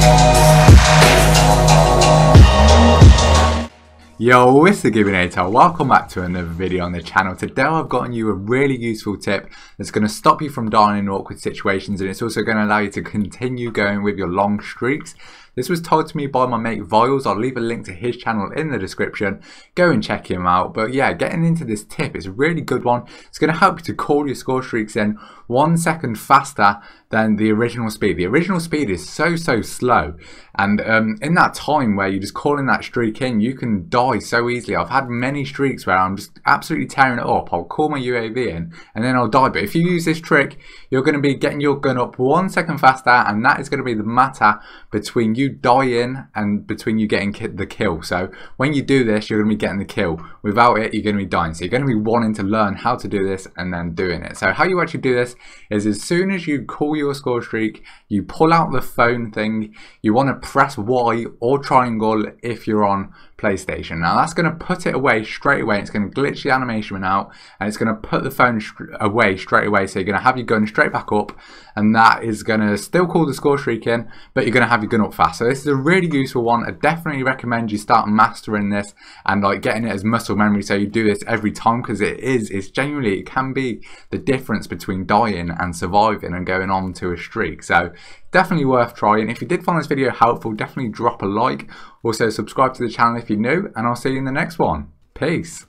Thank Yo, it's the Gibinator. Welcome back to another video on the channel. Today I've gotten you a really useful tip that's going to stop you from dying in awkward situations and it's also going to allow you to continue going with your long streaks. This was told to me by my mate Viles. I'll leave a link to his channel in the description. Go and check him out. But yeah, getting into this tip is a really good one. It's going to help you to call your score streaks in one second faster than the original speed. The original speed is so, so slow. And um, in that time where you're just calling that streak in, you can die so easily. I've had many streaks where I'm just absolutely tearing it up. I'll call my UAV in and then I'll die. But if you use this trick, you're going to be getting your gun up one second faster and that is going to be the matter between you dying and between you getting the kill. So when you do this, you're going to be getting the kill. Without it, you're going to be dying. So you're going to be wanting to learn how to do this and then doing it. So how you actually do this is as soon as you call your score streak, you pull out the phone thing, you want to press Y or triangle if you're on PlayStation animation. Now that's going to put it away straight away. It's going to glitch the animation out and it's going to put the phone away straight away. So you're going to have your gun straight back up and that is going to still call the score streak in, but you're going to have your gun up fast. So this is a really useful one. I definitely recommend you start mastering this and like getting it as muscle memory. So you do this every time because it is, it's genuinely, it can be the difference between dying and surviving and going on to a streak. So definitely worth trying. If you did find this video helpful, definitely drop a like. Also subscribe to the channel if you're new and and I'll see you in the next one. Peace.